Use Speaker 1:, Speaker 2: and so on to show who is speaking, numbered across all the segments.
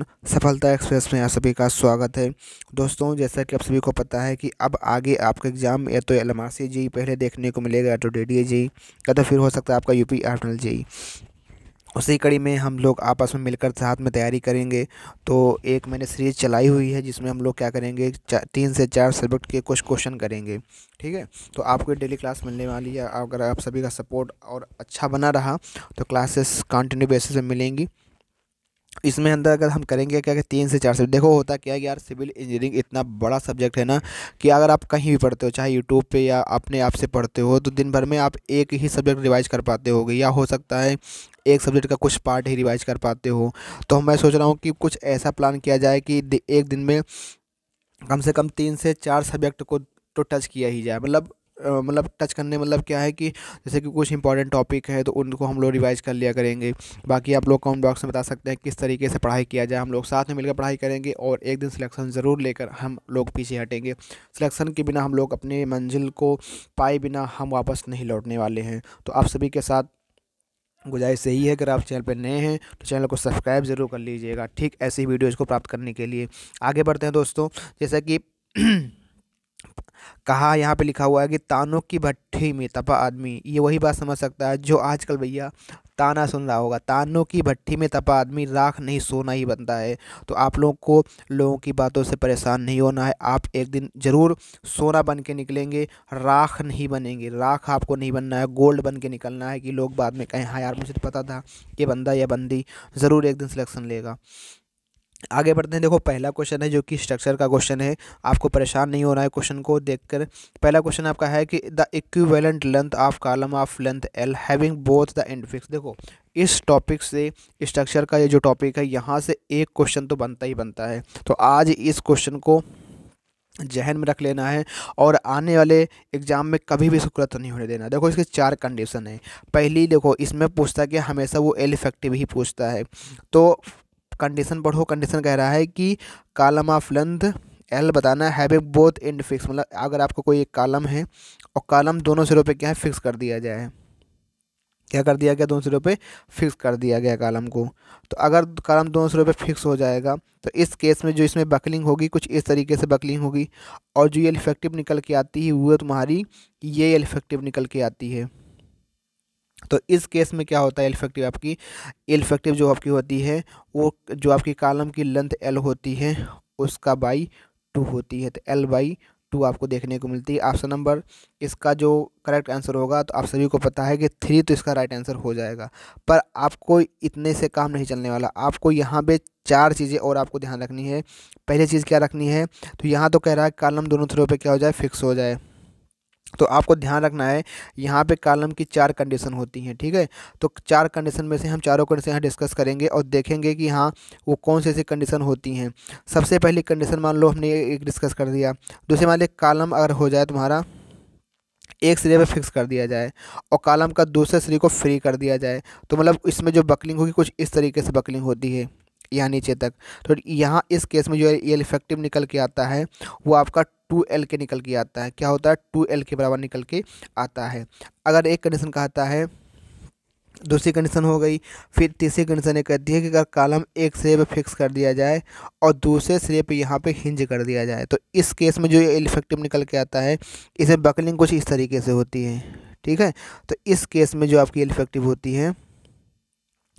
Speaker 1: कार्यक्रम सफलता एक्सप्रेस में आप सभी का स्वागत है दोस्तों जैसा कि आप सभी को पता है कि अब आगे आपका एग्ज़ाम या तो एल एम जी पहले देखने को मिलेगा या तो डी डी जी या तो फिर हो सकता है आपका यू पी आर्टनल जी उसी कड़ी में हम लोग आपस में मिलकर साथ में तैयारी करेंगे तो एक मैंने सीरीज़ चलाई हुई है जिसमें हम लोग क्या करेंगे तीन से चार सब्जेक्ट के कुछ क्वेश्चन करेंगे ठीक है तो आपको डेली क्लास मिलने वाली है अगर आप सभी का सपोर्ट और अच्छा बना रहा तो क्लासेस कंटिन्यू बेसिस में मिलेंगी इसमें अंदर अगर हम करेंगे क्या कि तीन से चार सब्जेक्ट देखो होता क्या है यार सिविल इंजीनियरिंग इतना बड़ा सब्जेक्ट है ना कि अगर आप कहीं भी पढ़ते हो चाहे यूट्यूब पे या अपने आप से पढ़ते हो तो दिन भर में आप एक ही सब्जेक्ट रिवाइज कर पाते हो या हो सकता है एक सब्जेक्ट का कुछ पार्ट ही रिवाइज कर पाते हो तो मैं सोच रहा हूँ कि कुछ ऐसा प्लान किया जाए कि एक दिन में कम से कम तीन से चार सब्जेक्ट को तो टच किया ही जाए मतलब मतलब टच करने मतलब क्या है कि जैसे कि कुछ इंपॉर्टेंट टॉपिक है तो उनको हम लोग रिवाइज कर लिया करेंगे बाकी आप लोग कमेंट बॉक्स में बता सकते हैं किस तरीके से पढ़ाई किया जाए हम लोग साथ में मिलकर पढ़ाई करेंगे और एक दिन सिलेक्शन ज़रूर लेकर हम लोग पीछे हटेंगे सिलेक्शन के बिना हम लोग अपने मंजिल को पाए बिना हम वापस नहीं लौटने वाले हैं तो आप सभी के साथ गुजारिश यही है अगर आप चैनल पर नए हैं तो चैनल को सब्सक्राइब ज़रूर कर लीजिएगा ठीक ऐसी वीडियोज़ को प्राप्त करने के लिए आगे बढ़ते हैं दोस्तों जैसा कि कहा यहाँ पे लिखा हुआ है कि तानों की भट्टी में तपा आदमी ये वही बात समझ सकता है जो आजकल भैया ताना सुन रहा होगा तानों की भट्टी में तपा आदमी राख नहीं सोना ही बनता है तो आप लोगों को लोगों की बातों से परेशान नहीं होना है आप एक दिन ज़रूर सोना बन के निकलेंगे राख नहीं बनेंगे राख आपको नहीं बनना है गोल्ड बन के निकलना है कि लोग बाद में कहें हाँ यार मुझे तो पता था कि बंदा या बंदी ज़रूर एक दिन सिलेक्शन लेगा आगे बढ़ते हैं देखो पहला क्वेश्चन है जो कि स्ट्रक्चर का क्वेश्चन है आपको परेशान नहीं होना है क्वेश्चन को देखकर पहला क्वेश्चन आपका है कि the equivalent length of column of length L having both the end fix देखो इस टॉपिक से स्ट्रक्चर का ये जो टॉपिक है यहाँ से एक क्वेश्चन तो बनता ही बनता है तो आज इस क्वेश्चन को जहन में रख लेना है और आने वाले एग्ज़ाम में कभी भी सुकृत नहीं होने देना देखो इसके चार कंडीशन है पहली देखो इसमें पूछता कि हमेशा वो एल इफेक्टिव ही पूछता है तो कंडीशन पढ़ो कंडीशन कह रहा है कि कालम ऑफ लेंथ एल बताना है हैविंग बोथ एंड फिक्स मतलब अगर आपको कोई एक कालम है और कालम दोनों सिरों पे क्या है फिक्स कर दिया जाए क्या कर दिया गया दोनों सिरों पे फिक्स कर दिया गया कालम को तो अगर कालम दोनों सिरों पे फिक्स हो जाएगा तो इस केस में जो इसमें बकलिंग होगी कुछ इस तरीके से बकलिंग होगी और जो ये इफेक्टिव निकल के आती है वो तुम्हारी ये इफेक्टिव निकल के आती है तो इस केस में क्या होता है इल्फेक्टिव आपकी इल्फेक्टिव जो आपकी होती है वो जो आपकी कालम की लेंथ एल होती है उसका बाई टू होती है तो एल बाई टू आपको देखने को मिलती है ऑप्शन नंबर इसका जो करेक्ट आंसर होगा तो आप सभी को पता है कि थ्री तो इसका राइट आंसर हो जाएगा पर आपको इतने से काम नहीं चलने वाला आपको यहाँ पे चार चीज़ें और आपको ध्यान रखनी है पहली चीज़ क्या रखनी है तो यहाँ तो कह रहा है कालम दोनों थ्रो पे क्या हो जाए फिक्स हो जाए तो आपको ध्यान रखना है यहाँ पे कॉलम की चार कंडीशन होती हैं ठीक है तो चार कंडीशन में से हम चारों कंडीशन यहाँ डिस्कस करेंगे और देखेंगे कि हाँ वो कौन सी ऐसी कंडीशन होती हैं सबसे पहली कंडीशन मान लो हमने एक डिस्कस कर दिया दूसरे मान लीजिए कॉलम अगर हो जाए तुम्हारा एक सिरे पे फिक्स कर दिया जाए और कॉलम का दूसरे सिरे को फ्री कर दिया जाए तो मतलब इसमें जो बकलिंग होगी कुछ इस तरीके से बकलिंग होती है यहाँ नीचे तक तो यहाँ इस केस में जो ये इफेक्टिव निकल के आता है वो आपका टू एल के निकल के आता है क्या होता है टू एल के बराबर निकल के आता है अगर एक कंडीशन कहता है दूसरी कंडीशन हो गई फिर तीसरी कंडीशन ये कहती है कि अगर कालम एक सिरे पर फिक्स कर दिया जाए और दूसरे सिरे पर यहाँ पे हिंज कर दिया जाए तो इस केस में जो ये इफेक्टिव निकल के आता है इसे बकलिंग कुछ इस तरीके से होती है ठीक है तो इस केस में जो आपकी इफेक्टिव होती है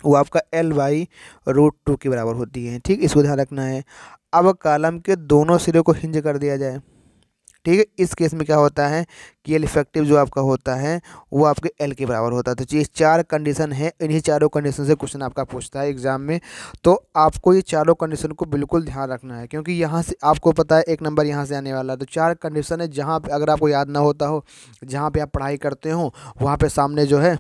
Speaker 1: वो आपका एल वाई रूट टू के बराबर होती है ठीक इसको ध्यान रखना है अब कॉलम के दोनों सिरे को हिंज कर दिया जाए ठीक है इस केस में क्या होता है कि एल इफेक्टिव जो आपका होता है वो आपके एल के बराबर होता है तो ये चार कंडीशन है इन्हीं चारों कंडीशन से क्वेश्चन आपका पूछता है एग्जाम में तो आपको ये चारों कंडीशन को बिल्कुल ध्यान रखना है क्योंकि यहाँ से आपको पता है एक नंबर यहाँ से आने वाला है तो चार कंडीशन है जहाँ पर अगर आपको याद ना होता हो जहाँ पर आप पढ़ाई करते हो वहाँ पर सामने जो है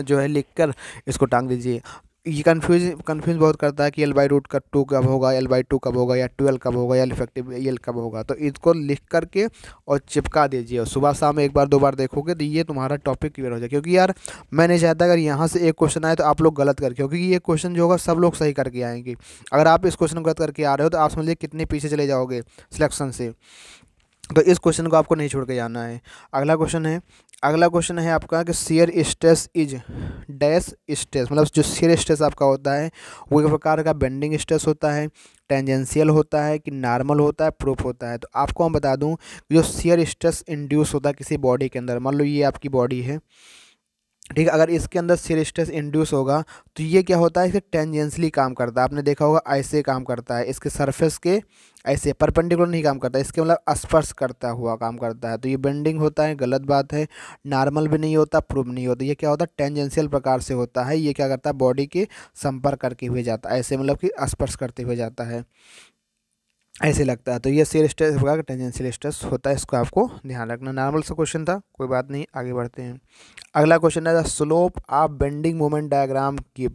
Speaker 1: जो है लिख कर इसको टांग दीजिए ये कन्फ्यूज कन्फ्यूज बहुत करता है कि एल बाई रूट का टू कब होगा एल बाई टू कब होगा या ट्वेल्व कब होगा या इफेक्टिव एल कब होगा तो इसको लिख करके और चिपका दीजिए और सुबह शाम एक बार दो बार देखोगे तो ये तुम्हारा टॉपिक क्लियर हो जाए क्योंकि यार मैं नहीं चाहता अगर यहाँ से एक क्वेश्चन आए तो आप लोग गलत करके क्योंकि ये क्वेश्चन जो होगा सब लोग सही करके आएंगे अगर आप इस क्वेश्चन को गलत करके आ रहे हो तो आप समझिए कितने पीछे चले जाओगे सिलेक्शन से तो इस क्वेश्चन को आपको नहीं छोड़ के जाना है अगला क्वेश्चन है अगला क्वेश्चन है आपका कि shear stress is dash stress मतलब जो शेयर स्ट्रेस आपका होता है वो एक प्रकार का बेंडिंग स्ट्रेस होता है टेंजेंशियल होता है कि नॉर्मल होता है प्रूफ होता है तो आपको हम बता दूं जो शेयर स्ट्रेस इंड्यूस होता है किसी बॉडी के अंदर मान लो ये आपकी बॉडी है ठीक है अगर इसके अंदर सिर स्ट्रेस इंड्यूस होगा तो ये क्या होता है इसे टेंजेंसली काम करता है आपने देखा होगा ऐसे काम करता है इसके सरफेस के ऐसे परपेंडिकुलर नहीं काम करता इसके मतलब स्पर्श करता हुआ काम करता है तो ये बेंडिंग होता है गलत बात है नॉर्मल भी नहीं होता प्रूव नहीं होता ये क्या होता है टेंजेंशियल प्रकार से होता है ये क्या करता है बॉडी के संपर्क करके हुए जाता है ऐसे मतलब कि स्पर्श करते हुए जाता है ऐसे लगता है तो ये सेल स्ट्रेस होगा कि टेंजेंशियल स्ट्रेस होता है इसको आपको ध्यान रखना नॉर्मल सा क्वेश्चन था कोई बात नहीं आगे बढ़ते हैं अगला क्वेश्चन है slope of bending moment diagram की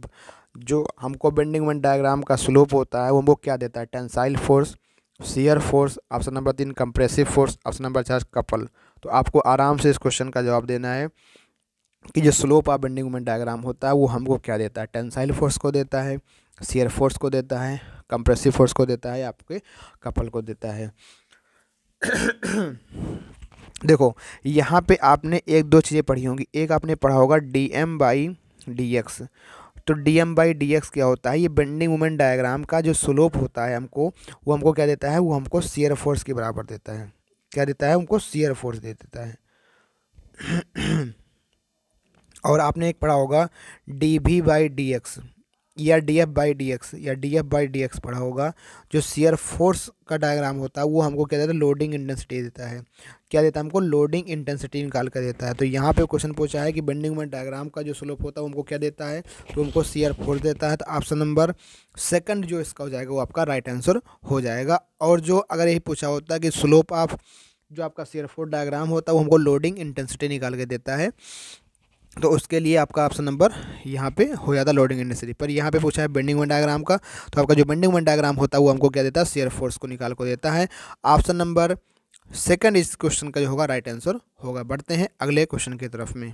Speaker 1: जो हमको बेंडिंग मोमेंट डायग्राम का स्लोप होता है वो हमको क्या देता है tensile force shear force option number तीन कंप्रेसिव फोर्स ऑप्शन नंबर चार कपल तो आपको आराम से इस क्वेश्चन का जवाब देना है कि जो slope of bending moment diagram होता है वो हमको क्या देता है टेंसाइल फोर्स को देता है सीयर फोर्स को देता है कंप्रेसिव फोर्स को देता है आपके कपल को देता है देखो यहाँ पे आपने एक दो चीज़ें पढ़ी होंगी एक आपने पढ़ा होगा D M by D X तो D M by D X क्या होता है ये बेंडिंग मोमेंट डायग्राम का जो स्लोप होता है हमको वो हमको क्या देता है वो हमको सीयर फोर्स के बराबर देता है क्या देता है हमको सीयर फोर्स दे देता है और आपने एक पढ़ा होगा D V by D X या D F by D X या D F by D X पढ़ा होगा जो सीयर फोर्स का डायग्राम होता है वो हमको क्या देता है लोडिंग इंटेंसिटी देता है क्या देता है हमको लोडिंग इंटेंसिटी निकाल कर देता है तो यहाँ पे क्वेश्चन पूछा है कि बेंडिंग मोमेंट डायग्राम का जो स्लोप होता है वो हमको क्या देता है तो हमको सीयर फोर्स देता है तो ऑप्शन नंबर सेकंड जो इसका हो जाएगा वो आपका राइट आंसर हो जाएगा और जो अगर यही पूछा होता है कि स्लोप ऑफ जो आपका सीयर फोर्स डायग्राम होता है वो हमको लोडिंग इंटेंसिटी निकाल के देता है तो उसके लिए आपका ऑप्शन नंबर यहाँ पे हो जाता है लोडिंग इंडस्ट्री पर यहाँ पे पूछा है बेंडिंग वन डायग्राम का तो आपका जो बेंडिंग वन डायग्राम होता है वो हमको क्या देता है शेयर फोर्स को निकाल को देता है ऑप्शन नंबर सेकंड इस क्वेश्चन का जो होगा राइट आंसर होगा बढ़ते हैं अगले क्वेश्चन की तरफ में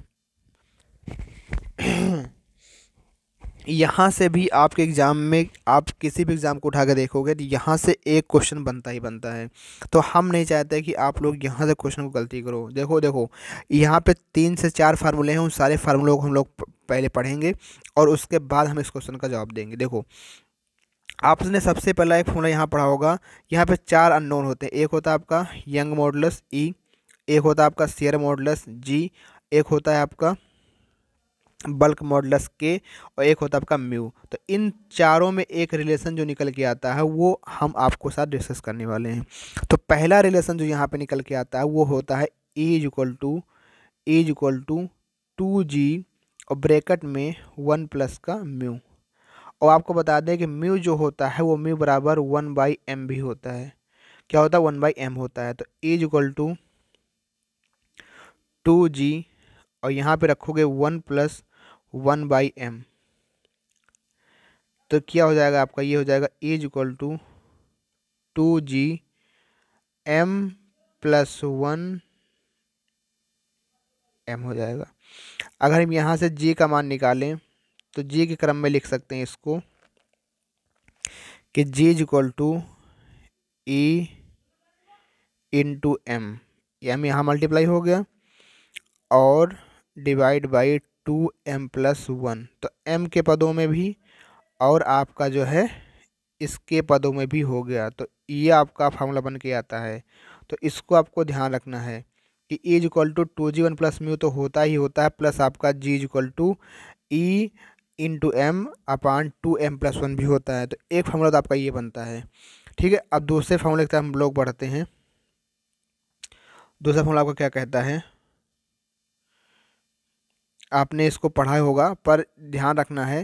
Speaker 1: यहाँ से भी आपके एग्ज़ाम में आप किसी भी एग्ज़ाम को उठा कर देखोगे तो यहाँ से एक क्वेश्चन बनता ही बनता है तो हम नहीं चाहते कि आप लोग यहाँ से क्वेश्चन को गलती करो देखो देखो यहाँ पे तीन से चार फार्मूले हैं उन सारे फार्मूलों को हम लोग पहले पढ़ेंगे और उसके बाद हम इस क्वेश्चन का जवाब देंगे देखो आपने सबसे पहला एक फॉर्मूला यहाँ पढ़ा होगा यहाँ पर चार अननोन होते हैं एक होता है आपका यंग मॉडल्स ई एक होता है आपका सीयर मॉडल्स जी एक होता है आपका बल्क मॉडलस के और एक होता है आपका म्यू तो इन चारों में एक रिलेशन जो निकल के आता है वो हम आपको साथ डिस्कस करने वाले हैं तो पहला रिलेशन जो यहाँ पे निकल के आता है वो होता है E is equal to E is equal to two जी और ब्रैकेट में वन प्लस का म्यू और आपको बता दें कि म्यू जो होता है वो म्यू बराबर वन बाई एम भी होता है क्या होता है वन बाई एम होता है तो इज इक्वल टू टू जी और यहाँ पे रखोगे one plus one by m तो क्या हो जाएगा आपका ये हो जाएगा is equal to two g m plus one m हो जाएगा अगर हम यहाँ से जे का मान निकालें तो जे के क्रम में लिख सकते हैं इसको कि j is equal to e into m m यहाँ मल्टीप्लाई हो गया और divide by two m plus one तो एम के पदों में भी और आपका जो है इसके पदों में भी हो गया तो ये आपका फार्मूला बन के आता है तो इसको आपको ध्यान रखना है कि e e is equal to two g one plus mu तो होता ही होता है प्लस आपका g is equal to e in two m upon two m plus one भी होता है तो एक फार्मूला तो आपका ये बनता है ठीक है अब दूसरे फार्मूले की तरफ हम लोग बढ़ते हैं दूसरा फार्मूला आपका क्या कहता है आपने इसको पढ़ा होगा पर ध्यान रखना है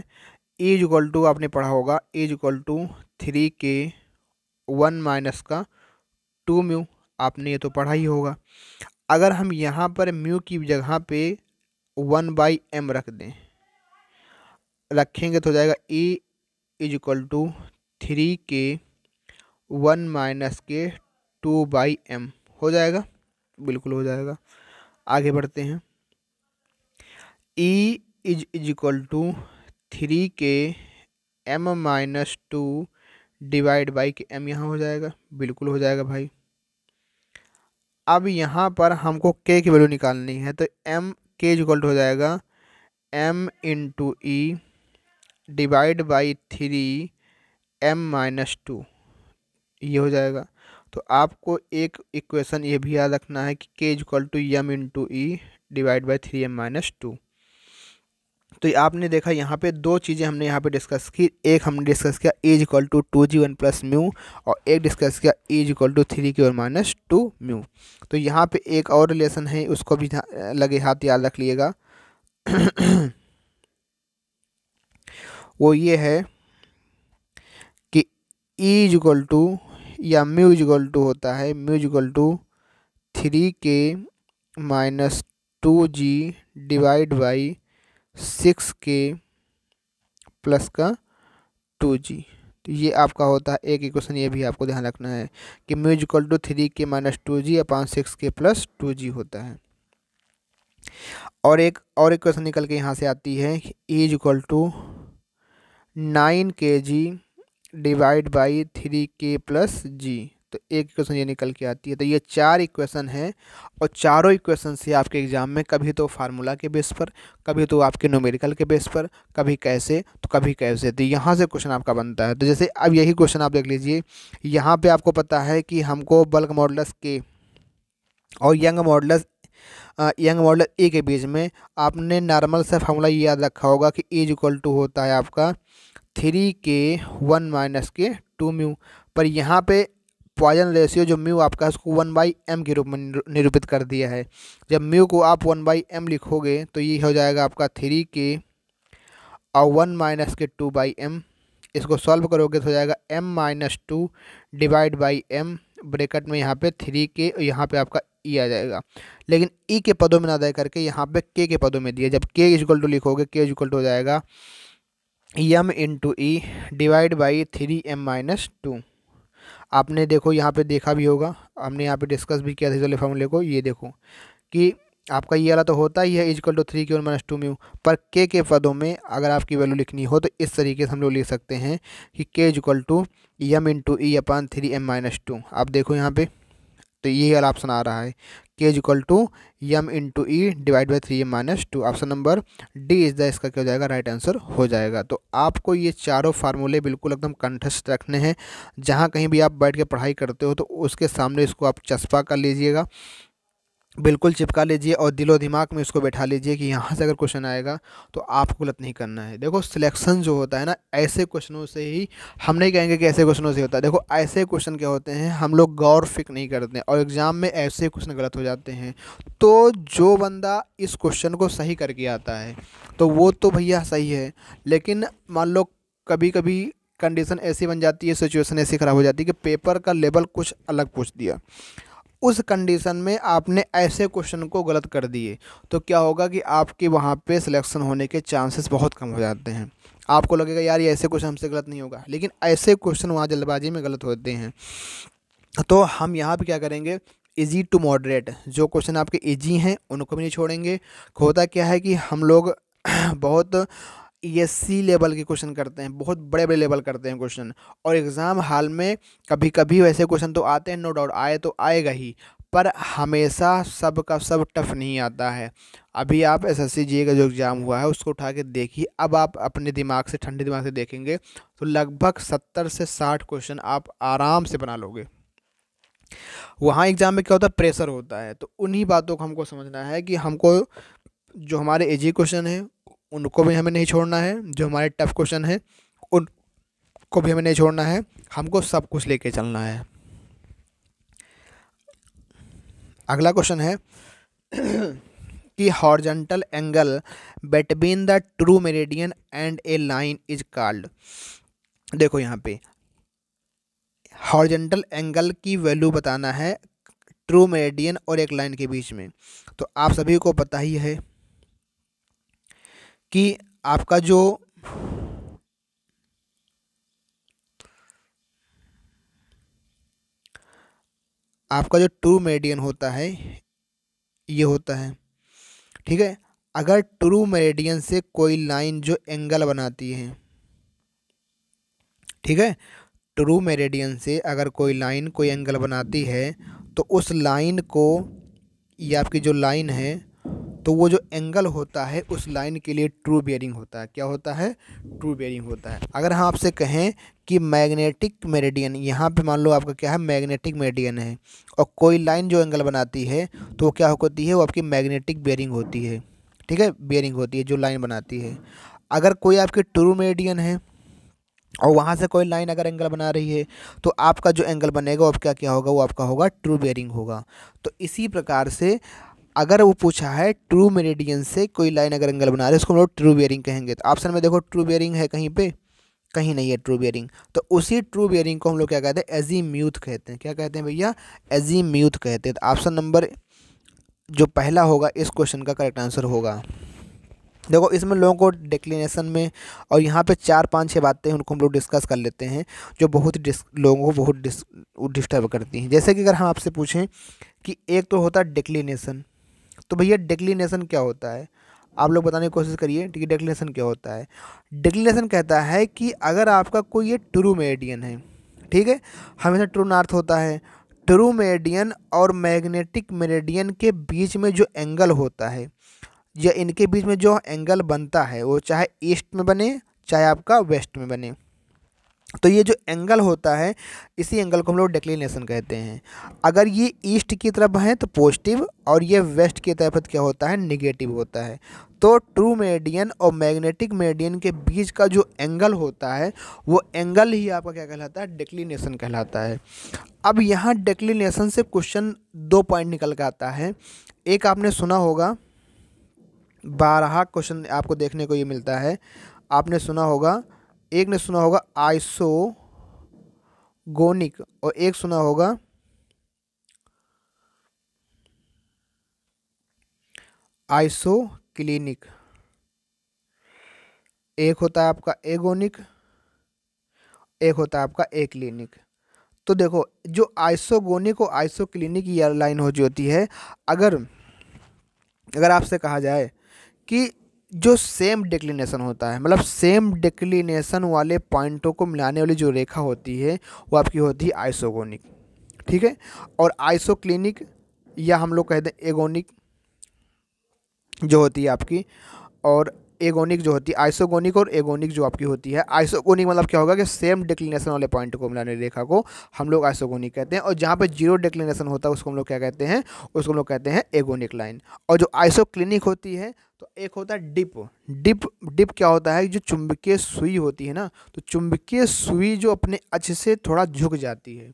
Speaker 1: इज इक्वल टू आपने पढ़ा होगा is equal to three k one minus का टू म्यू आपने ये तो पढ़ा ही होगा अगर हम यहाँ पर म्यू की जगह पे वन बाई एम रख दें रखेंगे तो हो जाएगा a is equal to three k one minus k two by m हो जाएगा बिल्कुल हो जाएगा आगे बढ़ते हैं e is is equal to three k m minus two divide by k m यहाँ हो जाएगा बिल्कुल हो जाएगा भाई अब यहाँ पर हमको के की वैल्यू निकालनी है तो एम के इक्वल टू हो जाएगा m two e divide by three m minus two ये हो जाएगा तो आपको एक इक्वेशन ये भी याद रखना है कि k equal to m into e divide by three m minus two तो आपने देखा यहाँ पे दो चीज़ें हमने यहाँ पे डिस्कस की एक हमने डिस्कस किया is equal to two g one plus mu और एक डिस्कस किया एज इक्वल टू थ्री के ओर माइनस टू म्यू तो यहाँ पे एक और रिलेशन है उसको भी लगे हाथ याद रख लिएगा वो ये है कि ई इक्वल टू या म्यू इक्वल टू होता है mu is equal to three k minus two g divide by six k plus का टू जी तो ये आपका होता है एक इक्वेशन ये भी आपको ध्यान रखना है कि mu equal two three k minus two g upon six k plus two g होता है और एक और एक क्वेश्चन निकल के यहाँ से आती है is equal to nine k g divide by three k plus g तो एक इक्वेशन ये निकल के आती है तो ये चार इक्वेशन हैं और चारों इक्वेशन से आपके एग्ज़ाम में कभी तो फार्मूला के बेस पर कभी तो आपके न्यूमेरिकल के बेस पर कभी कैसे तो कभी कैसे तो यहाँ से क्वेश्चन आपका बनता है तो जैसे अब यही क्वेश्चन आप देख लीजिए यहाँ पर आपको पता है कि हमको बल्क मॉडल्स के और यंग मॉडल्स यंग मॉडल ए के बीच में आपने नॉर्मल सा फार्मूला ये याद रखा होगा कि एज इक्वल टू होता है आपका three k one minus k two mu पर यहाँ पे पॉइजन रेशियो जो म्यू आपका है उसको वन बाई एम के रूप में निरूपित कर दिया है जब म्यू को आप वन बाई एम लिखोगे तो ये हो जाएगा आपका थ्री के और one minus k two by m इसको सॉल्व करोगे तो हो जाएगा m minus two divide by m bracket में यहाँ पे थ्री के और यहाँ पे आपका ई e आ जाएगा लेकिन ई e के पदों में ना दे करके यहाँ पे के के पदों में दिए जब के इजक्ल टू लिखोगे के इजक्ल टू हो जाएगा m into e divide by three m minus two आपने देखो यहाँ पे देखा भी होगा हमने यहाँ पे डिस्कस भी किया था इसलिए वाले फॉर्मूले को ये देखो कि आपका ये वाला तो होता ही है is equal to three k one minus two mu पर के के पदों में अगर आपकी वैल्यू लिखनी हो तो इस तरीके से हम लोग लिख सकते हैं कि k is equal to m into e upon three m minus two आप देखो यहाँ पे तो ये वाला ऑप्शन आ रहा है k is equal to m two e divide by three m minus two option number d is the इसका क्या हो जाएगा राइट आंसर हो जाएगा तो आपको ये चारों फार्मूले बिल्कुल एकदम कंठस्थ रखने हैं जहाँ कहीं भी आप बैठ के पढ़ाई करते हो तो उसके सामने इसको आप चस्पा कर लीजिएगा बिल्कुल चिपका लीजिए और दिलो दिमाग में उसको बैठा लीजिए कि यहाँ से अगर क्वेश्चन आएगा तो आपको गलत नहीं करना है देखो सिलेक्शन जो होता है ना ऐसे क्वेश्चनों से ही हम नहीं कहेंगे कि ऐसे क्वेश्चनों से होता है देखो ऐसे क्वेश्चन क्या होते हैं हम लोग गौर फिक नहीं करते और एग्ज़ाम में ऐसे क्वेश्चन गलत हो जाते हैं तो जो बंदा इस क्वेश्चन को सही करके आता है तो वो तो भैया सही है लेकिन मान लो कभी कभी कंडीशन ऐसी बन जाती है सिचुएसन ऐसी ख़राब हो जाती है कि पेपर का लेवल कुछ अलग पूछ दिया उस कंडीशन में आपने ऐसे क्वेश्चन को गलत कर दिए तो क्या होगा कि आपके वहाँ पे सिलेक्शन होने के चांसेस बहुत कम हो जाते हैं आपको लगेगा यार ये ऐसे क्वेश्चन हमसे गलत नहीं होगा लेकिन ऐसे क्वेश्चन वहाँ जल्दबाजी में गलत होते हैं तो हम यहाँ पर क्या करेंगे इजी टू मॉडरेट जो क्वेश्चन आपके ईजी हैं उनको भी नहीं छोड़ेंगे होता क्या है कि हम लोग बहुत ईएससी लेवल के क्वेश्चन करते हैं बहुत बड़े बड़े लेवल करते हैं क्वेश्चन और एग्ज़ाम हाल में कभी कभी वैसे क्वेश्चन तो आते हैं नो डाउट आए तो आएगा ही पर हमेशा सब का सब टफ नहीं आता है अभी आप एस एस का जो एग्ज़ाम हुआ है उसको उठा के देखिए अब आप अपने दिमाग से ठंडे दिमाग से देखेंगे तो लगभग सत्तर से साठ क्वेश्चन आप आराम से बना लोगे वहाँ एग्ज़ाम में क्या होता है प्रेशर होता है तो उन्हीं बातों को हमको समझना है कि हमको जो हमारे एजी क्वेश्चन हैं उनको भी हमें नहीं छोड़ना है जो हमारे टफ क्वेश्चन हैं उनको भी हमें नहीं छोड़ना है हमको सब कुछ लेके चलना है अगला क्वेश्चन है कि horizontal angle between the true meridian and a line is called देखो यहाँ पे हॉर्जेंटल एंगल की वैल्यू बताना है ट्रू मेरिडियन और एक लाइन के बीच में तो आप सभी को पता ही है कि आपका जो आपका जो ट्रू मेरेडियन होता है ये होता है ठीक है अगर ट्रू मेरेडियन से कोई लाइन जो एंगल बनाती है ठीक है ट्रू मेरेडियन से अगर कोई लाइन कोई एंगल बनाती है तो उस लाइन को या आपकी जो लाइन है तो वो जो एंगल होता है उस लाइन के लिए ट्रू बेयरिंग होता है क्या होता है ट्रू बेयरिंग होता है अगर हम आपसे कहें कि मैग्नेटिक मेरिडियन यहाँ पे मान लो आपका क्या है मैग्नेटिक मेरिडियन है और कोई लाइन जो एंगल बनाती है तो वो क्या होती है वो आपकी मैग्नेटिक बेयरिंग होती है ठीक है बेयरिंग होती है जो लाइन बनाती है अगर कोई आपकी ट्रू मेरिडियन है और वहाँ से कोई लाइन अगर एंगल बना रही है तो आपका जो एंगल बनेगा वो क्या क्या होगा वो आपका होगा ट्रू बेयरिंग होगा तो इसी प्रकार से अगर वो पूछा है ट्रू मेरेडियन से कोई लाइन अगर एंगल बना रहे उसको हम लोग ट्रू बेयरिंग कहेंगे तो ऑप्शन में देखो ट्रू बेयरिंग है कहीं पे कहीं नहीं है ट्रू बेयरिंग तो उसी ट्रू बेयरिंग को हम लोग क्या कहते हैं एजी म्यूथ कहते हैं क्या कहते हैं भैया एजी म्यूथ कहते हैं तो ऑप्शन नंबर जो पहला होगा इस क्वेश्चन का करेक्ट आंसर होगा देखो इसमें लोगों को डिक्लिनेशन में और यहाँ पे चार पांच छः बातें उनको हम लोग डिस्कस कर लेते हैं जो बहुत लोगों को बहुत डिस्टर्ब करती हैं जैसे कि अगर हम आपसे पूछें कि एक तो होता है डिक्लिनेशन तो भैया डिक्लिनेशन क्या होता है आप लोग बताने की कोशिश करिए कि डेक्लिनेशन क्या होता है डिक्लिनेशन कहता है कि अगर आपका कोई ये ट्रू मेरिडियन है ठीक है हमेशा ट्रू नॉर्थ होता है ट्रू मेरिडियन और मैग्नेटिक मेरिडियन के बीच में जो एंगल होता है या इनके बीच में जो एंगल बनता है वो चाहे ईस्ट में बने चाहे आपका वेस्ट में बने तो ये जो एंगल होता है इसी एंगल को हम लोग डिक्लिनेशन कहते हैं अगर ये ईस्ट की तरफ है तो पॉजिटिव और ये वेस्ट की तरफ तो क्या होता है निगेटिव होता है तो ट्रू मेडियन और मैग्नेटिक मेडियन के बीच का जो एंगल होता है वो एंगल ही आपका क्या कहलाता है डिक्लिनेशन कहलाता है अब यहाँ डिक्लिनेशन से क्वेश्चन दो पॉइंट निकल के आता है एक आपने सुना होगा बारह क्वेश्चन आपको देखने को ये मिलता है आपने सुना होगा एक ने सुना होगा आइसो गोनिक और एक सुना होगा आइसो क्लिनिक एक होता है आपका एगोनिक एक होता है आपका ए क्लिनिक तो देखो जो आइसोगोनिक और आइसो क्लिनिक ये लाइन हो जो होती है अगर अगर आपसे कहा जाए कि जो सेम डिक्लिनेशन होता है मतलब सेम डिक्लिनेशन वाले पॉइंटों को मिलाने वाली जो रेखा होती है वो आपकी होती है आइसोगोनिक ठीक है और आइसोक्लिनिक या हम लोग कहते हैं एगोनिक जो होती है आपकी और एगोनिक जो होती है आइसोगोनिक और एगोनिक जो आपकी होती है आइसोगोनिक मतलब क्या होगा कि सेम डिक्लिनेशन वाले पॉइंट को मिलाने रेखा को हम लोग आइसोगोनिक कहते हैं और जहाँ पर जीरो डिक्लिनेशन होता है उसको हम लोग क्या कहते हैं उसको हम लोग कहते हैं एगोनिक लाइन और जो आइसोक्लिनिक होती है तो एक होता है डिप डिप डिप क्या होता है जो चुंबकीय सुई होती है ना तो चुंबकीय सुई जो अपने अच्छे से थोड़ा झुक जाती है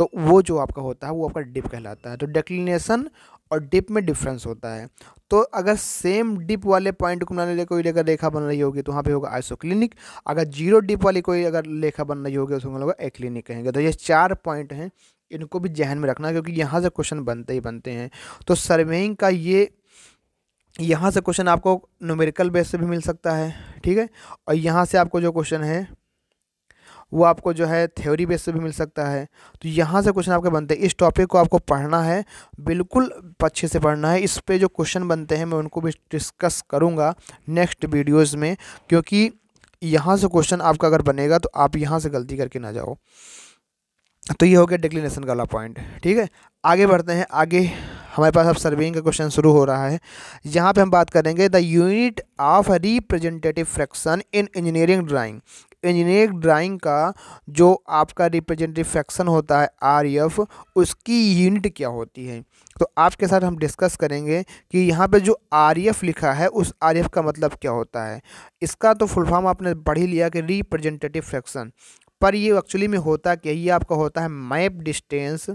Speaker 1: तो वो जो आपका होता है वो आपका डिप कहलाता है तो डेक्लिनेशन और डिप में डिफरेंस होता है तो अगर सेम डिप वाले पॉइंट को बनाने कोई अगर रेखा बन रही होगी तो वहाँ पे होगा आइसोक्लिनिक अगर जीरो डिप वाली कोई अगर रेखा बन रही होगी तो उसको हम लोग एक्लिनिक कहेंगे तो ये चार पॉइंट हैं इनको भी जहन में रखना क्योंकि यहाँ से क्वेश्चन बनते ही बनते हैं तो सर्वेइंग का ये यहाँ से क्वेश्चन आपको न्यूमेरिकल बेस से भी मिल सकता है ठीक है और यहाँ से आपको जो क्वेश्चन है वो आपको जो है थ्योरी बेस से भी मिल सकता है तो यहाँ से क्वेश्चन आपके बनते हैं इस टॉपिक को आपको पढ़ना है बिल्कुल अच्छे से पढ़ना है इस पर जो क्वेश्चन बनते हैं मैं उनको भी डिस्कस करूँगा नेक्स्ट वीडियोज़ में क्योंकि यहाँ से क्वेश्चन आपका अगर बनेगा तो आप यहाँ से गलती करके ना जाओ तो ये हो गया डिक्लिनेशन वाला पॉइंट ठीक है आगे बढ़ते हैं आगे हमारे पास अब सर्वेइंग का क्वेश्चन शुरू हो रहा है यहाँ पे हम बात करेंगे the unit of representative fraction in engineering drawing engineering drawing का जो आपका फैक्शन होता है आर एफ e उसकी यूनिट क्या होती है तो आपके साथ हम डिस्कस करेंगे कि यहाँ पे जो आर एफ e लिखा है उस आर एफ e का मतलब क्या होता है इसका तो फुल फॉर्म आपने पढ़ ही लिया कि रिप्रेजेंटेटिव फैक्शन पर ये एक्चुअली में होता क्या ये आपका होता है मैप डिस्टेंस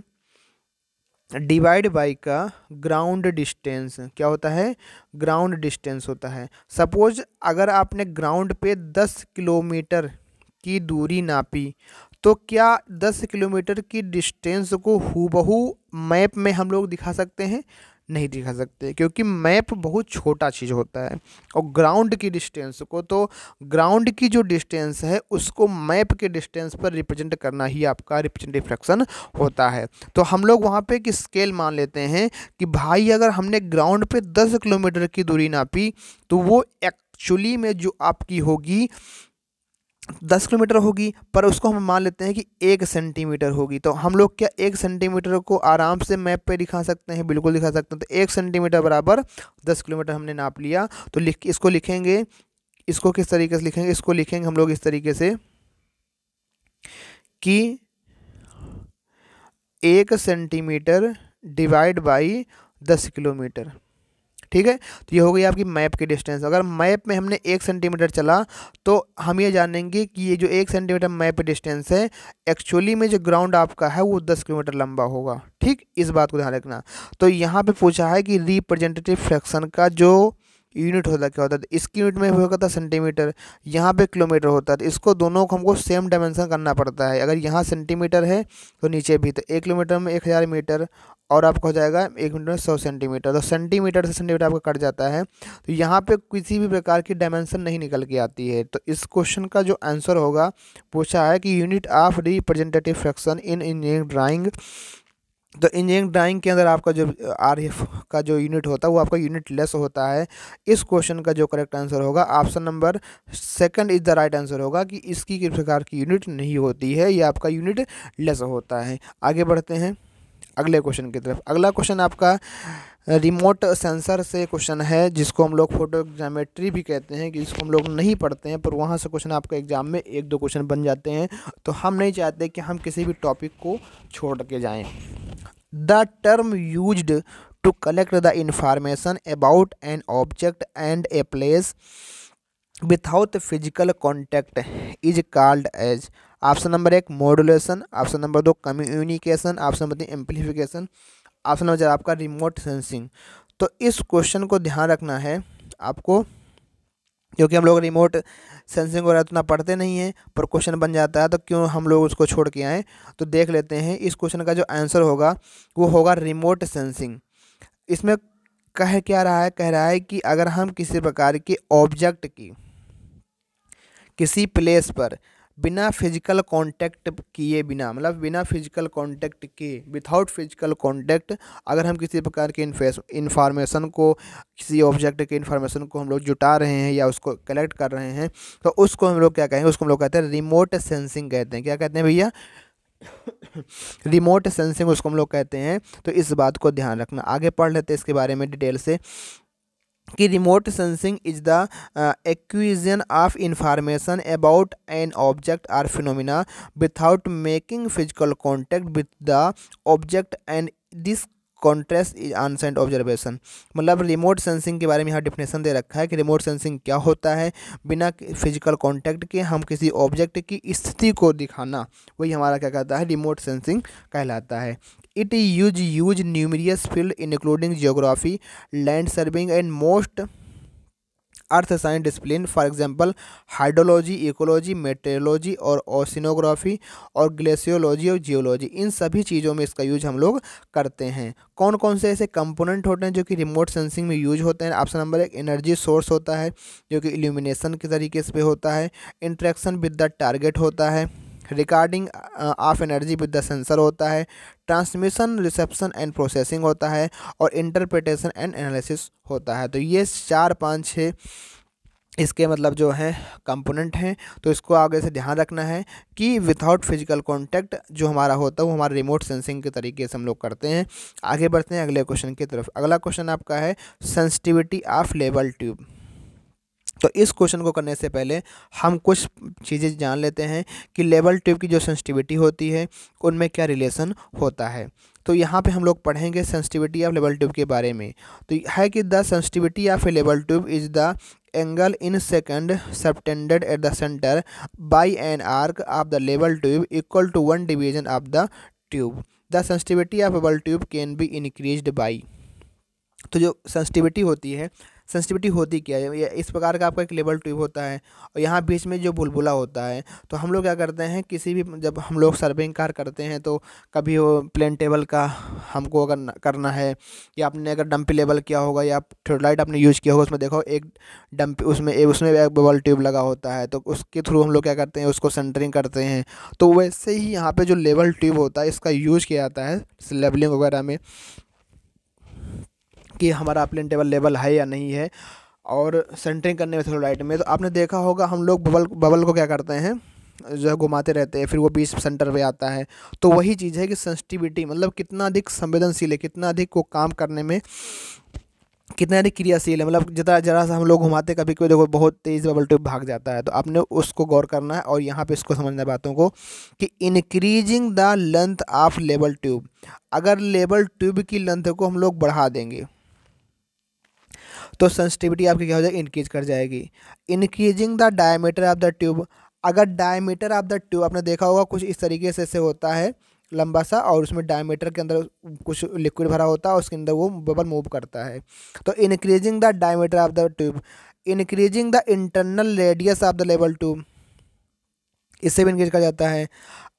Speaker 1: डिवाइड बाई का ग्राउंड डिस्टेंस क्या होता है ग्राउंड डिस्टेंस होता है सपोज अगर आपने ग्राउंड पे दस किलोमीटर की दूरी नापी तो क्या 10 किलोमीटर की डिस्टेंस को हूबहू मैप में हम लोग दिखा सकते हैं नहीं दिखा सकते क्योंकि मैप बहुत छोटा चीज़ होता है और ग्राउंड की डिस्टेंस को तो ग्राउंड की जो डिस्टेंस है उसको मैप के डिस्टेंस पर रिप्रेजेंट करना ही आपका रिप्रेजेंट रिफ्लेक्शन होता है तो हम लोग वहाँ पे एक स्केल मान लेते हैं कि भाई अगर हमने ग्राउंड पे दस किलोमीटर की दूरी नापी तो वो एक्चुअली में जो आपकी होगी दस किलोमीटर होगी पर उसको हम मान लेते हैं कि एक सेंटीमीटर होगी तो हम लोग क्या एक सेंटीमीटर को आराम से मैप पे दिखा सकते हैं बिल्कुल दिखा सकते हैं तो एक सेंटीमीटर बराबर दस किलोमीटर हमने नाप लिया तो लिख इसको लिखेंगे इसको किस तरीके से लिखेंगे इसको लिखेंगे हम लोग इस तरीके से कि एक सेंटीमीटर डिवाइड बाई दस किलोमीटर ठीक है तो ये हो गई आपकी मैप की डिस्टेंस अगर मैप में हमने एक सेंटीमीटर चला तो हम ये जानेंगे कि ये जो एक सेंटीमीटर मैप डिस्टेंस है एक्चुअली में जो ग्राउंड आपका है वो दस किलोमीटर लंबा होगा ठीक इस बात को ध्यान रखना तो यहाँ पर पूछा है कि रिप्रेजेंटेटिव फ्रैक्शन का जो यूनिट होता क्या होता है इसकी यूनिट में होता था सेंटीमीटर यहाँ पे किलोमीटर होता है तो इसको दोनों को हमको सेम डायमेंशन करना पड़ता है अगर यहाँ सेंटीमीटर है तो नीचे भी तो एक किलोमीटर में एक हज़ार मीटर और आपका हो जाएगा एक मिनट में सौ सेंटीमीटर तो सेंटीमीटर से सेंटीमीटर आपका कट जाता है तो यहाँ पे किसी भी प्रकार की डायमेंशन नहीं निकल के आती है तो इस क्वेश्चन का जो आंसर होगा पूछा है कि unit of representative fraction in engineering drawing तो इंजीनियरिंग ड्राइंग के अंदर आपका जो आर का जो यूनिट होता है वो आपका यूनिट लेस होता है इस क्वेश्चन का जो करेक्ट आंसर होगा option number second is the right answer होगा कि इसकी किस प्रकार की यूनिट नहीं होती है या आपका यूनिट लेस होता है आगे बढ़ते हैं अगले क्वेश्चन की तरफ अगला क्वेश्चन आपका रिमोट सेंसर से क्वेश्चन है जिसको हम लोग फोटो एग्जामेट्री भी कहते हैं कि इसको हम लोग नहीं पढ़ते हैं पर वहाँ से क्वेश्चन आपका एग्जाम में एक दो क्वेश्चन बन जाते हैं तो हम नहीं चाहते कि हम किसी भी टॉपिक को छोड़ के जाएँ the term use to collect the information about an object and a place without physical contact is called as option number एक मॉडुलेशन ऑप्शन नंबर दो कम्युनिकेशन ऑप्शन नंबर तीन एम्पलीफिकेशन ऑप्शन नंबर चार आपका remote sensing तो इस question को ध्यान रखना है आपको क्योंकि हम लोग रिमोट सेंसिंग वगैरह उतना पढ़ते नहीं हैं पर क्वेश्चन बन जाता है तो क्यों हम लोग उसको छोड़ के आएँ तो देख लेते हैं इस क्वेश्चन का जो आंसर होगा वो होगा रिमोट सेंसिंग इसमें कह क्या रहा है कह रहा है कि अगर हम किसी प्रकार के ऑब्जेक्ट की किसी प्लेस पर बिना फिजिकल कांटेक्ट किए बिना मतलब बिना फिजिकल कांटेक्ट के विथाउट फिजिकल कांटेक्ट अगर हम किसी प्रकार के इन्फॉर्मेशन को किसी ऑब्जेक्ट के इन्फॉर्मेशन को हम लोग जुटा रहे हैं या उसको कलेक्ट कर रहे हैं तो उसको हम लोग क्या कहेंगे उसको हम लोग कहते हैं रिमोट सेंसिंग कहते हैं क्या कहते हैं भैया रिमोट सेंसिंग उसको हम लोग कहते हैं तो इस बात को ध्यान रखना आगे पढ़ लेते हैं इसके बारे में डिटेल से कि remote sensing is the acquisition of information about an object or phenomena without making physical contact with the object and this contrast is onsite observation मतलब रिमोट सेंसिंग के बारे में यहाँ डिफिनेशन दे रखा है कि रिमोट सेंसिंग क्या होता है बिना फिजिकल कॉन्टैक्ट के हम किसी ऑब्जेक्ट की स्थिति को दिखाना वही हमारा क्या कहता है रिमोट सेंसिंग कहलाता है it use use numerous field including geography land surveying and most earth science discipline for example hydrology ecology meteorology और ओसिनोग्राफी और ग्लेशियोलॉजी और जियोलॉजी इन सभी चीज़ों में इसका यूज हम लोग करते हैं कौन कौन से ऐसे कंपोनेंट होते हैं जो कि रिमोट सेंसिंग में यूज होते हैं ऑप्शन नंबर एक एनर्जी सोर्स होता है जो कि इल्यूमिनेशन के तरीके से होता है इंट्रैक्शन विद द टारगेट होता है recording of energy with the sensor होता है ट्रांसमिशन रिसेप्शन एंड प्रोसेसिंग होता है और इंटरप्रिटेशन एंड एनालिसिस होता है तो ये चार पाँच छः इसके मतलब जो है कंपोनेंट हैं तो इसको आगे से ध्यान रखना है कि विदाउट फिजिकल कांटेक्ट जो हमारा होता है वो हमारे रिमोट सेंसिंग के तरीके से हम लोग करते हैं आगे बढ़ते हैं अगले क्वेश्चन की तरफ अगला क्वेश्चन आपका है सेंसिटिविटी ऑफ लेबल ट्यूब तो इस क्वेश्चन को करने से पहले हम कुछ चीज़ें जान लेते हैं कि लेवल ट्यूब की जो सेंसिटिविटी होती है उनमें क्या रिलेशन होता है तो यहाँ पे हम लोग पढ़ेंगे सेंसिटिविटी ऑफ लेवल ट्यूब के बारे में तो है कि the sensitivity of a level tube is the angle in second subtended at the centre by an arc of the level tube equal to one division of the tube the sensitivity of level tube can be increase by तो जो sensitivity होती है sensitivity होती क्या है इस प्रकार का आपका एक लेबल ट्यूब होता है और यहाँ बीच में जो बुलबुला होता है तो हम लोग क्या करते हैं किसी भी जब हम लोग सर्विंग कार करते हैं तो कभी वो प्लेन टेबल का हमको अगर करना है या आपने अगर डम्पी लेबल किया होगा या ट्यूबलाइट आपने यूज़ किया होगा उसमें देखो एक डम्प उसमें उसमें एक बबल ट्यूब लगा होता है तो उसके थ्रू हम लोग क्या करते हैं उसको सेंटरिंग करते हैं तो वैसे ही यहाँ पर जो लेबल ट्यूब होता है इसका यूज़ किया जाता है लेबलिंग वगैरह में कि हमारा अपलेन टेबल लेवल है या नहीं है और सेंटरिंग करने में थोड़ा राइट में तो आपने देखा होगा हम लोग बबल बबल को क्या करते हैं जो है घुमाते रहते हैं फिर वो बीस सेंटर पे आता है तो वही चीज़ है कि सेंसिटिविटी मतलब कितना अधिक संवेदनशील है कितना अधिक वो काम करने में कितना अधिक क्रियाशील है मतलब जितना जरा सा हम लोग घुमाते कभी कभी देखो बहुत तेज़ बबल ट्यूब भाग जाता है तो आपने उसको गौर करना है और यहाँ पे इसको समझना है बातों को कि इनक्रीजिंग द लेंथ ऑफ लेबल ट्यूब अगर लेबल ट्यूब की लेंथ को हम लोग बढ़ा देंगे तो सेंसिटिविटी आपकी क्या हो जाएगी इंक्रीज कर जाएगी increasing the diameter of the tube अगर डायमीटर ऑफ द ट्यूब आपने देखा होगा कुछ इस तरीके से से होता है लंबा सा और उसमें डायमीटर के अंदर कुछ लिक्विड भरा होता है उसके अंदर वो बबल मूव करता है तो increasing the diameter of the tube increasing the internal radius of the level tube इससे भी इंक्रीज कर जाता है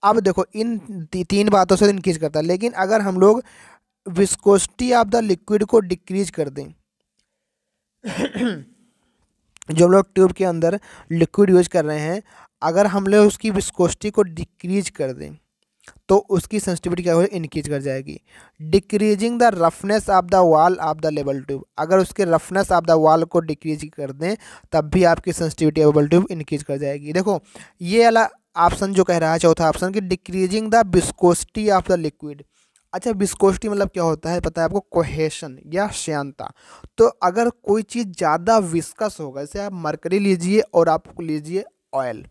Speaker 1: अब देखो इन ती, तीन बातों से इंक्रीज करता है लेकिन अगर हम लोग विस्कोसिटी ऑफ द लिक्विड को डिक्रीज कर दें जो हम लोग ट्यूब के अंदर लिक्विड यूज कर रहे हैं अगर हम लोग उसकी विस्कोस्टी को डिक्रीज कर दें तो उसकी सेंसिटिविटी क्या हो इंक्रीज कर जाएगी decreasing the roughness of the wall of the लेबल ट्यूब अगर उसके रफनेस ऑफ द वॉल को डिक्रीज कर दें तब भी आपकी सेंसिटिविटी ऑफ ट्यूब इंक्रीज कर जाएगी देखो ये वाला ऑप्शन जो कह रहा है चौथा ऑप्शन कि decreasing the viscosity of the liquid अच्छा विस्कोसिटी मतलब क्या होता है पता है आपको कोहेशन या श्यांता तो अगर कोई चीज़ ज़्यादा विस्कस होगा जैसे आप मरकरी लीजिए और आप लीजिए ऑयल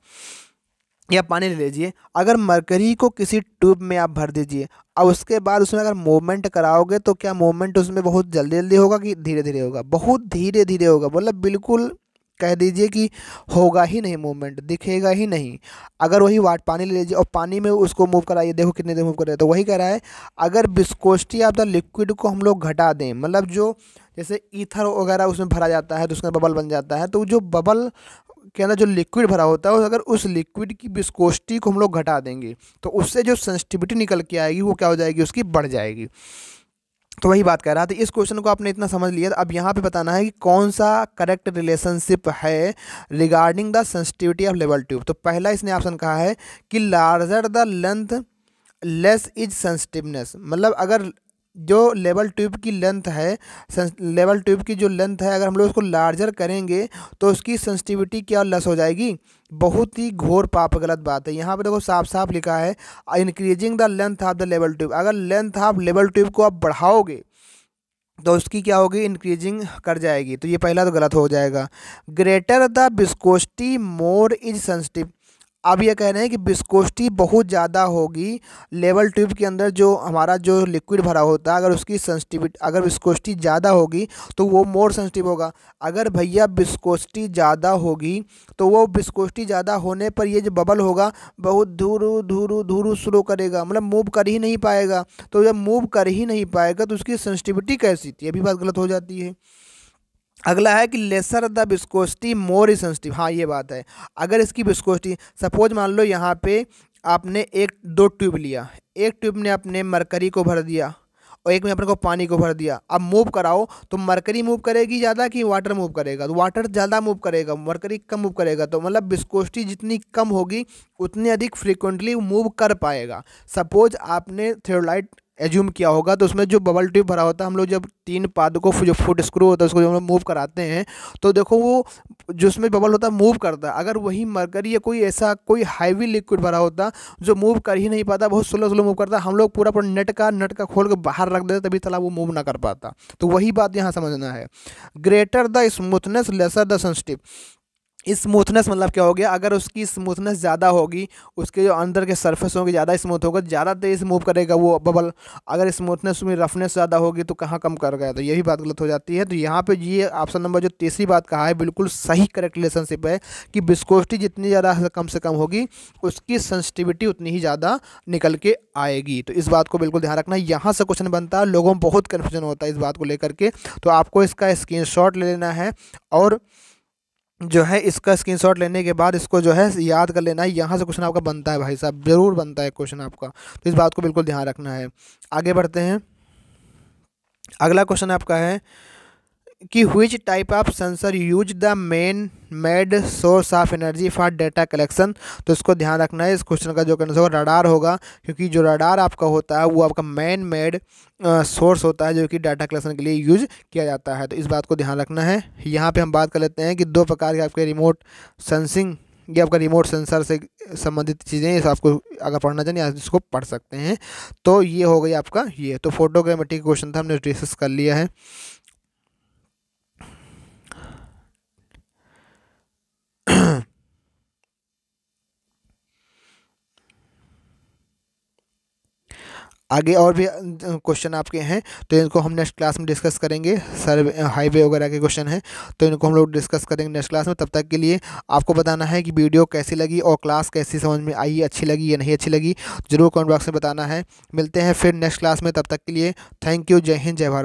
Speaker 1: या पानी ले लीजिए अगर मरकरी को किसी ट्यूब में आप भर दीजिए और उसके बाद उसमें अगर मूवमेंट कराओगे तो क्या मूवमेंट उसमें बहुत जल्दी जल्दी होगा कि धीरे धीरे होगा बहुत धीरे धीरे होगा मतलब बिल्कुल कह दीजिए कि होगा ही नहीं मूवमेंट दिखेगा ही नहीं अगर वही वाट पानी ले लीजिए और पानी में उसको मूव कराइए देखो कितने देर मूव कर रहे तो वही कह रहा है अगर बिस्कोस्टी ऑफ द लिक्विड को हम लोग घटा दें मतलब जो जैसे ईथर वगैरह उसमें भरा जाता है तो उसमें बबल बन जाता है तो जो बबल के अंदर जो लिक्विड भरा होता है अगर उस लिक्विड की बिस्कोस्टी को हम लोग घटा देंगे तो उससे जो सेंसिटिविटी निकल के आएगी वो क्या हो जाएगी उसकी बढ़ जाएगी तो वही बात कह रहा था इस क्वेश्चन को आपने इतना समझ लिया अब यहाँ पे बताना है कि कौन सा करेक्ट रिलेशनशिप है regarding the sensitivity of level tube तो पहला इसने ऑप्शन कहा है कि larger the length less is sensitiveness मतलब अगर जो लेवल ट्यूब की लेंथ है लेवल ट्यूब की जो लेंथ है अगर हम लोग उसको लार्जर करेंगे तो उसकी सेंसिटिविटी क्या लेस हो जाएगी बहुत ही घोर पाप गलत बात है यहाँ पे देखो साफ साफ लिखा है increasing the length of the level tube अगर लेंथ ऑफ लेवल ट्यूब को आप बढ़ाओगे तो उसकी क्या होगी इंक्रीजिंग कर जाएगी तो ये पहला तो गलत हो जाएगा greater the viscosity more is sensitive अब ये कह रहे हैं कि बिस्कोस्टी बहुत ज़्यादा होगी लेवल ट्यूब के अंदर जो हमारा जो लिक्विड भरा होता है अगर उसकी सेंसिटिविटी अगर बिस्कोस्टी ज़्यादा होगी तो वो मोर सेंसिटिव होगा अगर भैया बिस्कोस्टी ज़्यादा होगी तो वो बिस्कोस्टी ज़्यादा होने पर ये जो बबल होगा बहुत धूरू धूरू धूरू स्लो करेगा मतलब मूव कर ही नहीं पाएगा तो जब मूव कर ही नहीं पाएगा तो उसकी सेंसिटिविटी कैसी थी अभी बात गलत हो जाती है अगला है कि lesser the viscosity more sensitive हाँ ये बात है अगर इसकी बिस्कोस्टी सपोज मान लो यहाँ पे आपने एक दो ट्यूब लिया एक ट्यूब ने अपने मरकरी को भर दिया और एक में अपने को पानी को भर दिया अब मूव कराओ तो मरकरी मूव करेगी ज़्यादा कि वाटर मूव करेगा तो वाटर ज़्यादा मूव करेगा मरकरी कम मूव करेगा तो मतलब बिस्कोस्टी जितनी कम होगी उतनी अधिक फ्रिक्वेंटली मूव कर पाएगा सपोज आपने थेरोलाइट एज्यूम किया होगा तो उसमें जो बबल ट्यूब भरा होता है हम लोग जब तीन पाद को जो फुट स्क्रू होता है उसको जब हम लोग मूव कराते हैं तो देखो वो जो उसमें बबल होता है मूव करता है अगर वही मरकरी या कोई ऐसा कोई हाईवी लिक्विड भरा होता जो मूव कर ही नहीं पाता बहुत स्लो स्लो मूव करता हम लोग पूरा पूरा नेट का नेट का खोल के बाहर रख देते तभी तला वो मूव ना कर पाता तो वही बात यहाँ समझना है greater the smoothness lesser the sensitive smoothness मतलब क्या हो गया अगर उसकी स्मूथनेस ज़्यादा होगी उसके जो अंदर के सर्फेस होंगे ज़्यादा स्मूथ होगा ज़्यादा तेज़ मूव करेगा वो बबल अगर स्मूथनेस में रफनेस ज़्यादा होगी तो कहाँ कम कर गया तो यही बात गलत हो जाती है तो यहाँ पे ये ऑप्शन नंबर जो तीसरी बात कहा है बिल्कुल सही करेक्ट रिलेशनशिप है कि बिस्कोस्टी जितनी ज़्यादा कम से कम होगी उसकी सेंसिटिविटी उतनी ही ज़्यादा निकल के आएगी तो इस बात को बिल्कुल ध्यान रखना यहाँ से क्वेश्चन बनता है लोगों में बहुत कन्फ्यूजन होता है इस बात को लेकर के तो आपको इसका स्क्रीन ले लेना है और जो है इसका स्क्रीनशॉट लेने के बाद इसको जो है याद कर लेना है यहाँ से क्वेश्चन आपका बनता है भाई साहब ज़रूर बनता है क्वेश्चन आपका तो इस बात को बिल्कुल ध्यान रखना है आगे बढ़ते हैं अगला क्वेश्चन आपका है कि which type of sensor use the man made source of energy for data collection तो इसको ध्यान रखना है इस क्वेश्चन का जो कहना होगा रडार होगा क्योंकि जो रडार आपका होता है वो आपका मेन मेड सोर्स होता है जो कि डाटा कलेक्शन के लिए यूज किया जाता है तो इस बात को ध्यान रखना है यहाँ पे हम बात कर लेते हैं कि दो प्रकार के आपके रिमोट सेंसिंग ये आपका रिमोट सेंसर से संबंधित चीज़ें ये आपको अगर पढ़ना चाहिए आप इसको पढ़ सकते हैं तो ये हो गई आपका ये तो फोटोग्रामेटिक क्वेश्चन था हमने डिस्कस कर लिया है आगे और भी क्वेश्चन आपके हैं तो इनको हम नेक्स्ट क्लास में डिस्कस करेंगे सर्वे हाईवे वगैरह के क्वेश्चन हैं तो इनको हम लोग डिस्कस करेंगे नेक्स्ट क्लास में तब तक के लिए आपको बताना है कि वीडियो कैसी लगी और क्लास कैसी समझ में आई अच्छी लगी या नहीं अच्छी लगी ज़रूर कमेंट बॉक्स में बताना है मिलते हैं फिर नेक्स्ट क्लास में तब तक के लिए थैंक यू जय हिंद जय भारत